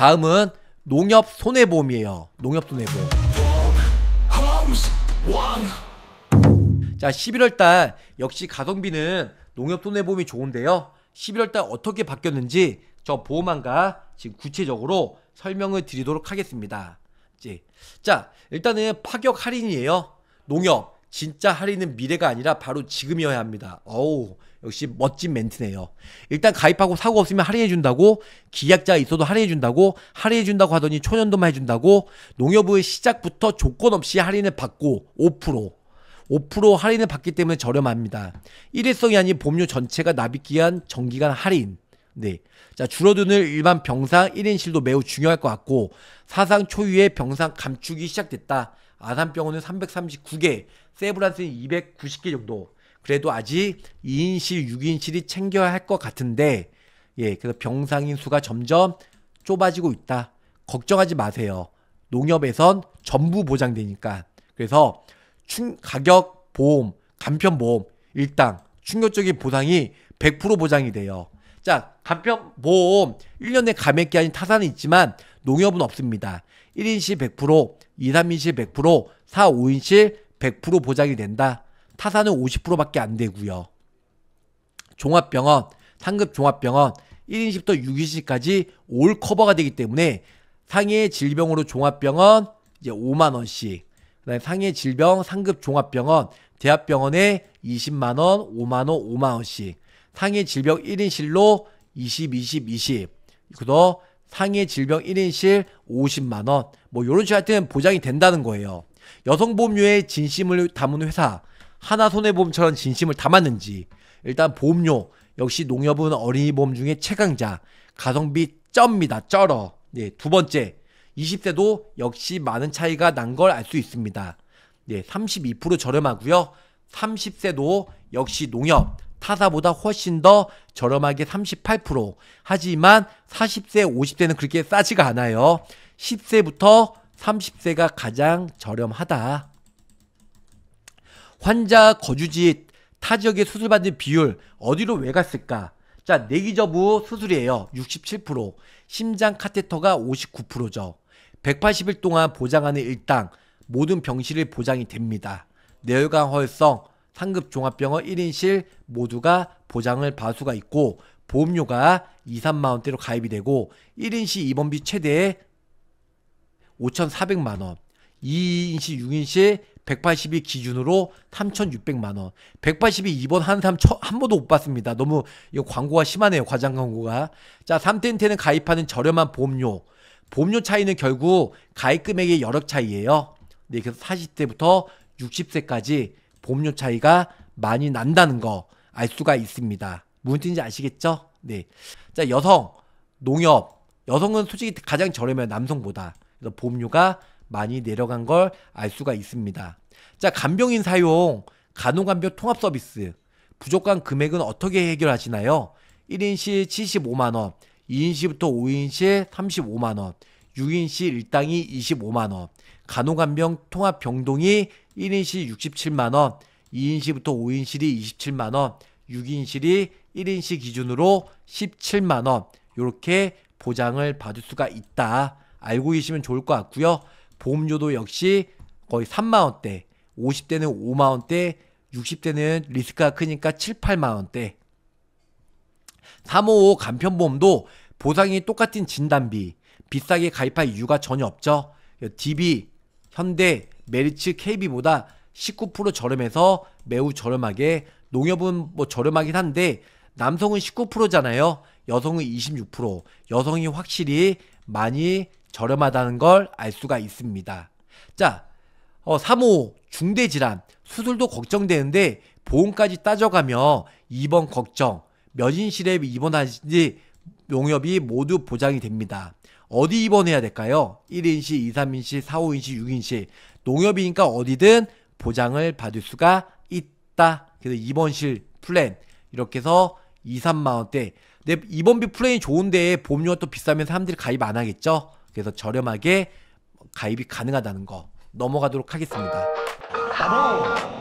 다음은 농협 손해보험이에요. 농협 손해보험. 자, 11월달 역시 가성비는 농협 손해보험이 좋은데요. 11월달 어떻게 바뀌었는지 저 보험안과 지금 구체적으로 설명을 드리도록 하겠습니다. 이제 예. 자, 일단은 파격 할인이에요. 농협 진짜 할인은 미래가 아니라 바로 지금이어야 합니다. 어우, 역시 멋진 멘트네요. 일단 가입하고 사고 없으면 할인해준다고, 기약자 있어도 할인해준다고, 할인해준다고 하더니 초년도만 해준다고, 농협의 시작부터 조건 없이 할인을 받고 5%, 5% 할인을 받기 때문에 저렴합니다. 일회성이 아닌 보험료 전체가 납입기한 정기간 할인. 네. 자, 줄어드는 일반 병상 1인실도 매우 중요할 것 같고, 사상 초유의 병상 감축이 시작됐다. 아산병원은 339개, 세브란스는 290개 정도. 그래도 아직 2인실, 6인실이 챙겨야 할 것 같은데, 예, 그래서 병상인 수가 점점 좁아지고 있다. 걱정하지 마세요. 농협에선 전부 보장되니까. 그래서 충, 가격 보험, 간편 보험, 일당, 충격적인 보상이 100% 보장이 돼요. 자, 간편 보험 1년에 감액 기한이 타산이 있지만 농협은 없습니다. 1인실 100%, 2, 3인실 100%, 4, 5인실 100% 보장이 된다. 타사는 50%밖에 안 되고요. 종합병원, 상급 종합병원 1인실부터 6인실까지 올 커버가 되기 때문에 상해 질병으로 종합병원 이제 5만 원씩 그다음에 상해 질병 상급 종합병원 대학병원에 20만 원, 5만 원, 5만 원씩 상해 질병 1인실로 20, 20, 20그서 상해 질병 1인실 50만 원뭐요런 식으로 하여튼 보장이 된다는 거예요. 여성보험료에 진심을 담은 회사 하나 손해보험처럼 진심을 담았는지 일단 보험료 역시 농협은 어린이 보험 중에 최강자 가성비 쩝니다 쩔어 네, 두 번째 2 0세도 역시 많은 차이가 난 걸 알 수 있습니다 네, 32% 저렴하고요 30세도 역시 농협 타사보다 훨씬 더 저렴하게 38% 하지만 40세 50세는 그렇게 싸지가 않아요 10세부터 30세가 가장 저렴하다 환자 거주지 타 지역에 수술받은 비율 어디로 왜 갔을까? 자, 내기 저부 수술이에요. 67%. 심장 카테터가 59%죠. 180일 동안 보장하는 일당, 모든 병실이 보장이 됩니다. 뇌혈관 허혈성, 상급 종합병원 1인실 모두가 보장을 받을 수가 있고 보험료가 2, 3만원대로 가입이 되고 1인실 입원비 최대 5,400만원, 2인실, 6인실 182 기준으로 3,600만 원. 182 이번 한 사람 처, 한 번도 못 봤습니다. 너무 이거 광고가 심하네요. 과장 광고가. 자, 삼텐트는 가입하는 저렴한 보험료. 보험료 차이는 결국 가입 금액의 여력 차이예요. 네, 그래서 40대부터 60세까지 보험료 차이가 많이 난다는 거 알 수가 있습니다. 무슨 뜻인지 아시겠죠? 네. 자, 여성, 농협. 여성은 솔직히 가장 저렴해요. 남성보다. 그래서 보험료가 많이 내려간 걸 알 수가 있습니다. 자, 간병인 사용, 간호간병 통합 서비스, 부족한 금액은 어떻게 해결하시나요? 1인 시 75만원, 2인 시부터 5인 시 35만원, 6인 시일당이 25만원, 간호간병 통합 병동이 1인 시 67만원, 2인 시부터 5인 실이 27만원, 6인 실이 1인 시 기준으로 17만원, 이렇게 보장을 받을 수가 있다. 알고 계시면 좋을 것 같고요. 보험료도 역시 거의 3만 원대, 50대는 5만 원대, 60대는 리스크가 크니까 7, 8만 원대. 355 간편보험도 보상이 똑같은 진단비, 비싸게 가입할 이유가 전혀 없죠. DB, 현대, 메리츠, KB보다 19% 저렴해서 매우 저렴하게 농협은 뭐 저렴하긴 한데 남성은 19%잖아요. 여성은 26%. 여성이 확실히 많이 저렴하다는 걸 알 수가 있습니다. 자, 어, 3호 중대질환 수술도 걱정되는데 보험까지 따져가며 입원 걱정, 면인실에 입원하신지 용협이 모두 보장이 됩니다. 어디 입원해야 될까요? 1인실, 2, 3인실, 4, 5인실, 6인실. 농협이니까 어디든 보장을 받을 수가 있다. 그래서 입원실 플랜 이렇게 해서 2, 3만 원대. 근데 입원비 플랜이 좋은데 보험료가 또 비싸면 사람들이 가입 안 하겠죠? 그래서 저렴하게 가입이 가능하다는 거 넘어가도록 하겠습니다. 바로